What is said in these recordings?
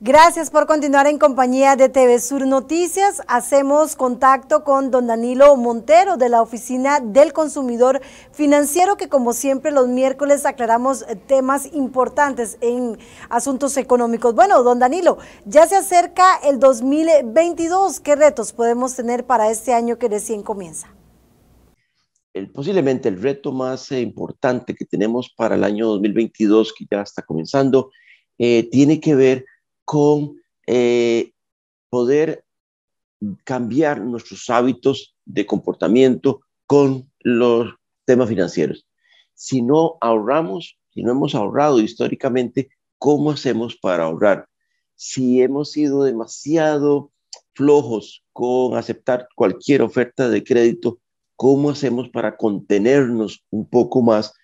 Gracias por continuar en compañía de TV Sur Noticias. Hacemos contacto con don Danilo Montero de la Oficina del Consumidor Financiero, que como siempre los miércoles aclaramos temas importantes en asuntos económicos. Bueno, don Danilo, ya se acerca el 2022. ¿Qué retos podemos tener para este año que recién comienza? El, posiblemente el reto más eh, importante que tenemos para el año 2022, que ya está comenzando, eh, tiene que ver con con eh, poder cambiar nuestros hábitos de comportamiento con los temas financieros. Si no ahorramos, si no hemos ahorrado históricamente, ¿cómo hacemos para ahorrar? Si hemos sido demasiado flojos con aceptar cualquier oferta de crédito, ¿cómo hacemos para contenernos un poco más?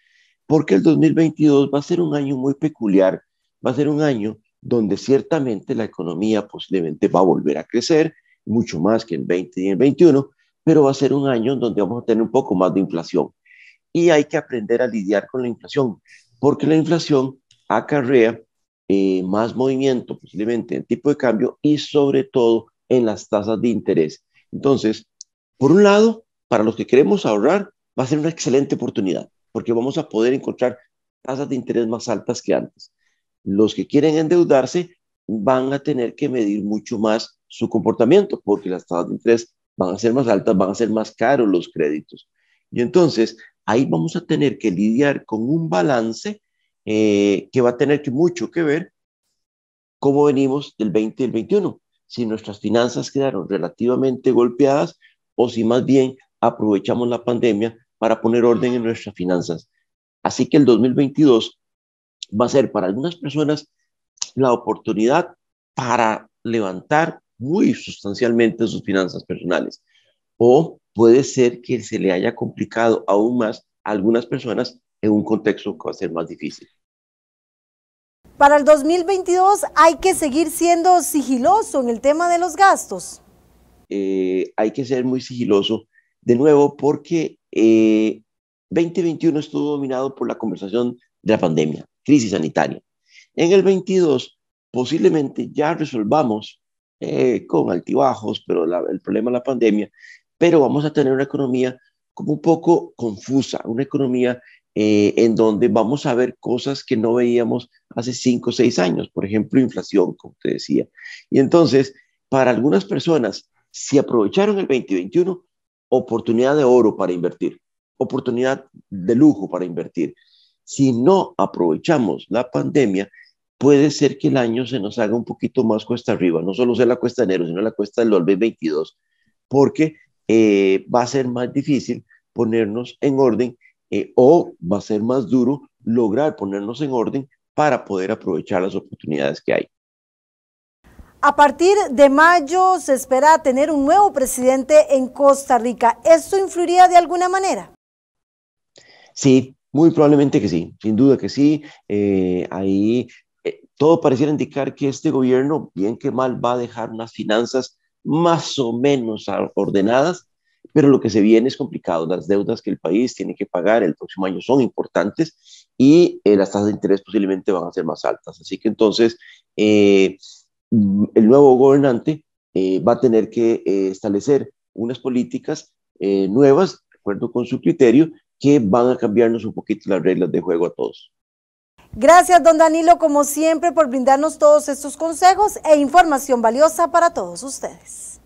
Porque el 2022 va a ser un año muy peculiar, va a ser un año donde ciertamente la economía posiblemente va a volver a crecer, mucho más que en 20 y en 21, pero va a ser un año donde vamos a tener un poco más de inflación. Y hay que aprender a lidiar con la inflación, porque la inflación acarrea eh, más movimiento posiblemente en tipo de cambio y sobre todo en las tasas de interés. Entonces, por un lado, para los que queremos ahorrar, va a ser una excelente oportunidad, porque vamos a poder encontrar tasas de interés más altas que antes los que quieren endeudarse van a tener que medir mucho más su comportamiento, porque las tasas de interés van a ser más altas, van a ser más caros los créditos. Y entonces ahí vamos a tener que lidiar con un balance eh, que va a tener mucho que ver cómo venimos del 20 y el 21, si nuestras finanzas quedaron relativamente golpeadas o si más bien aprovechamos la pandemia para poner orden en nuestras finanzas. Así que el 2022 va a ser para algunas personas la oportunidad para levantar muy sustancialmente sus finanzas personales. O puede ser que se le haya complicado aún más a algunas personas en un contexto que va a ser más difícil. Para el 2022 hay que seguir siendo sigiloso en el tema de los gastos. Eh, hay que ser muy sigiloso de nuevo porque 2021 eh, estuvo dominado por la conversación de la pandemia crisis sanitaria. En el 22, posiblemente ya resolvamos eh, con altibajos, pero el problema de la pandemia, pero vamos a tener una economía como un poco confusa, una economía eh, en donde vamos a ver cosas que no veíamos hace cinco, o 6 años, por ejemplo, inflación, como te decía. Y entonces, para algunas personas, si aprovecharon el 2021, oportunidad de oro para invertir, oportunidad de lujo para invertir si no aprovechamos la pandemia, puede ser que el año se nos haga un poquito más cuesta arriba, no solo sea la cuesta de enero, sino la cuesta del 2022, porque eh, va a ser más difícil ponernos en orden eh, o va a ser más duro lograr ponernos en orden para poder aprovechar las oportunidades que hay. A partir de mayo se espera tener un nuevo presidente en Costa Rica. ¿Esto influiría de alguna manera? Sí, muy probablemente que sí, sin duda que sí. Eh, ahí eh, todo pareciera indicar que este gobierno, bien que mal, va a dejar unas finanzas más o menos ordenadas, pero lo que se viene es complicado. Las deudas que el país tiene que pagar el próximo año son importantes y eh, las tasas de interés posiblemente van a ser más altas. Así que entonces mm, el nuevo gobernante va a tener que establecer unas políticas nuevas, de acuerdo con su criterio, que van a cambiarnos un poquito las reglas de juego a todos. Gracias, don Danilo, como siempre, por brindarnos todos estos consejos e información valiosa para todos ustedes.